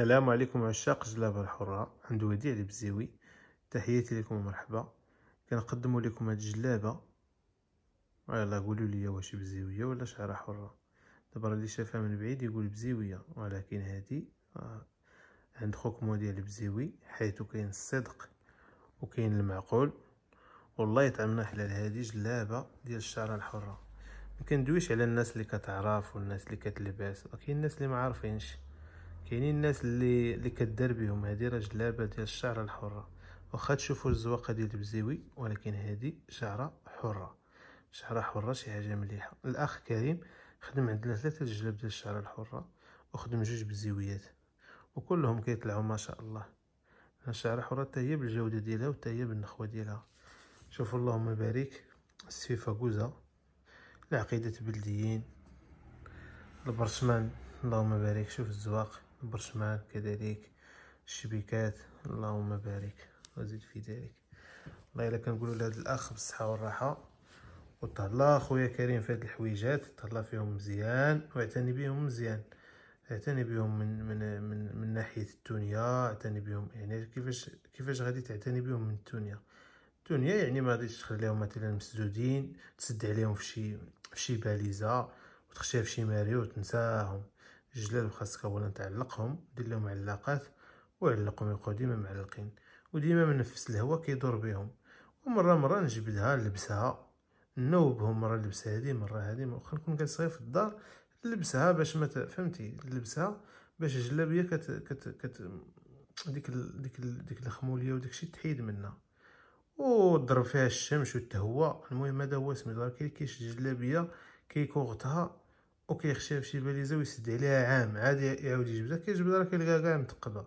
السلام عليكم عشاق جلابة الحرة عند وديع البزيوي تحياتي لكم ومرحبا كنقدم لكم هاد الجلابة يلا قولوا لي واش بزيوية ولا شعرة حرة دابا اللي شافها من بعيد يقول بزيوية ولكن هادي آه، عند خوكم وديع البزيوي حيث كاين الصدق وكاين المعقول والله يطعمنا حلال هادي جلابة ديال الشعرة الحرة ما كندويش على الناس اللي كتعرف والناس اللي كتلبس وكاين الناس اللي ما عارفينش كاينين الناس اللي اللي كدار بهم هادي راه جلابه ديال الشعره الحره واخا تشوفوا الزواقه ديال البزيوي ولكن هادي شعره حره شعره حره شي حاجه مليحه الاخ كريم خدم عندنا ثلاثه الجلاب ديال الشعره الحره وخدم جوج بزيويات وكلهم كيطلعوا ما شاء الله الشعره حره حتى هي بالجوده ديالها وحتى هي بالنخوه ديالها شوفوا اللهم بارك السيفه كوزه العقيده بلديين البرشمان اللهم بارك شوف الزواق برشمان كذلك الشبيكات اللهم بارك وزيد في ذلك والله الا كنقولوا لهذا الاخ بالصحه والراحه وتهلا خويا كريم في هاد الحويجات تهلا فيهم مزيان واعتني بهم مزيان اعتني بهم من من من, من ناحيه الدنيا اعتني بهم يعني كيفاش كيفاش غادي تعتني بهم من الدنيا الدنيا يعني ما غاديش تخليهم مثلا مسدودين تسد عليهم في شي في شي باليزه وتخشيها في شي ماريو وتنساهم جلال خاصك اولا تعلقهم دير لهم علاقات وعلقهم يبقاو ديما معلقين وديما من نفس الهواء كيدور بهم ومره مره نجبدها نلبسها نوبهم مره نلبس هذه مره هذه واخا نكون جالس غير في الدار نلبسها باش ما فهمتي نلبسها باش الجلابيه كت كت كت ديك ال... ديك ال... ديك الخموليه وداك الشيء تحيد منها وضرب فيها الشمس والتهوى المهم هذا هو اسمي دار كيش الجلابيه كيكوغتها وكيخشى فشي باليزه ويسد عليها عام عاد يعاود يجبدها كيجبدها راه كيلقاها كاع متقبه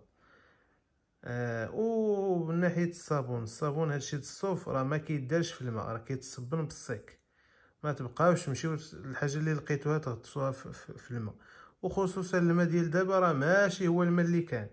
آه من ناحيه الصابون الصابون هادشي الصوف راه ما كيدارش في الماء راه كيتصبن بالصيك ما تبقاوش تمشيو الحاجه اللي لقيتوها تغطسوها في الماء وخصوصا الماء ديال دابا راه ماشي هو الماء اللي كان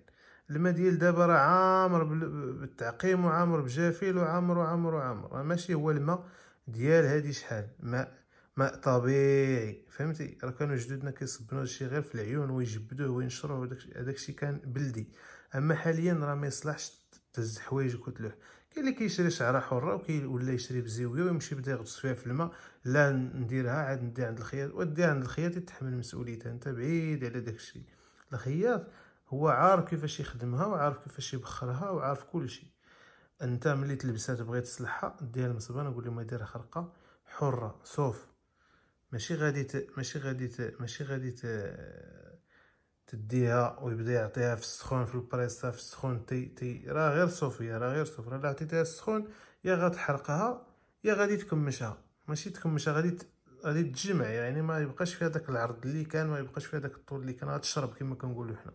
الماء ديال دابا راه عامر بالتعقيم وعامر بجافيل وعامر وعامر وعامر راه ماشي هو الماء ديال هادي شحال ماء ماء طبيعي فهمتي راه كانوا جدودنا كيصبنوا هادشي غير في العيون ويجبدوه وينشروه الشيء كان بلدي اما حاليا راه ما يصلحش تهز حوايجك وتلوح كاين اللي كيشري شعره حره وكي ولا يشري بزاويه ويمشي يبدا يغطس فيها في الماء لا نديرها عاد ندي عند الخياط وديها عند الخياط يتحمل مسؤوليتها انت بعيد على داك الشيء الخياط هو عارف كيفاش يخدمها وعارف كيفاش يبخرها وعارف كلشي انت ملي تلبسها تبغي تصلحها ديها المصبان نقول لهم ما يديرها خرقه حره سوف ماشي غادي ت... ماشي غادي ت... ماشي غادي ت... تديها ويبدا يعطيها في السخون في البريسا في السخون تي تي راه غير صوفيا راه غير صوفيا راه عطيتها السخون يا غتحرقها يا غادي تكمشها ماشي تكمشها غادي ت... غادي تجمع يعني ما يبقاش فيها داك العرض اللي كان ما يبقاش فيها داك الطول اللي كان غتشرب كما كنقولوا حنا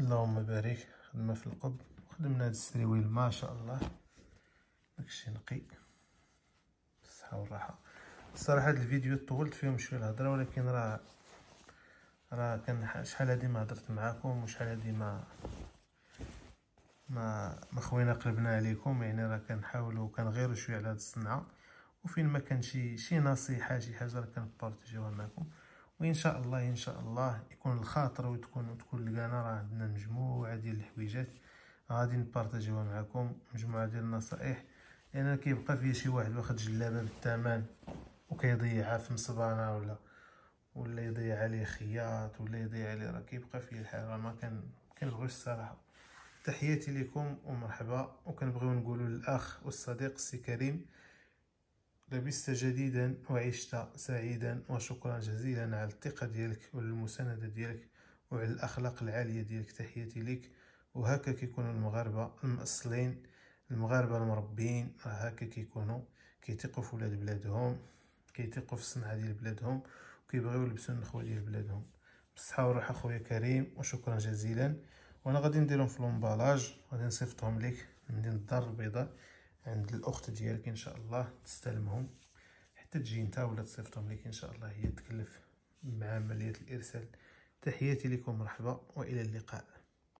اللهم بارك خدمه في القبض خدمنا هاد السريويل ما شاء الله داكشي نقي الصحه والراحه الصراحه هاد الفيديو طولت فيهم شويه الهضره ولكن راه راه كان شحال هادي ما هضرت معاكم وشحال هادي ما ما ما خوينا قلبنا عليكم يعني راه كنحاولوا كنغيروا شويه على هاد الصنعه وفين ما كان شي شي نصيحه شي حاجه راه كنبارطاجيوها معكم وان شاء الله ان شاء الله يكون الخاطر وتكون وتكون لقانا راه عندنا مجموعه ديال الحويجات غادي نبارطاجيوها معكم مجموعه ديال النصائح لان يعني كيبقى فيا شي واحد واخد جلابه بالثمن وكيضيعها في مصبانه ولا ولا يضيع عليه خياط ولا يضيع عليه راه كيبقى فيه الحال راه ما كان كنبغيش الصراحه تحياتي لكم ومرحبا وكنبغيو نقولوا للاخ والصديق السي كريم لبست جديدا وعشت سعيدا وشكرا جزيلا على الثقه ديالك والمسانده ديالك وعلى الاخلاق العاليه ديالك تحياتي لك وهكا كيكونوا المغاربه المأصلين المغاربه المربيين راه هكا كيكونوا كيتيقوا في ولاد بلادهم كيتيقوا في الصنعه ديال بلادهم وكيبغيو يلبسوا النخوه ديال بلادهم بالصحه والراحه خويا كريم وشكرا جزيلا وانا غادي نديرهم في لومبالاج غادي نصيفطهم ليك من الدار البيضاء عند الاخت ديالك ان شاء الله تستلمهم حتى تجي انت ولا تصيفطهم ليك ان شاء الله هي تكلف مع عمليه الارسال تحياتي لكم مرحبا والى اللقاء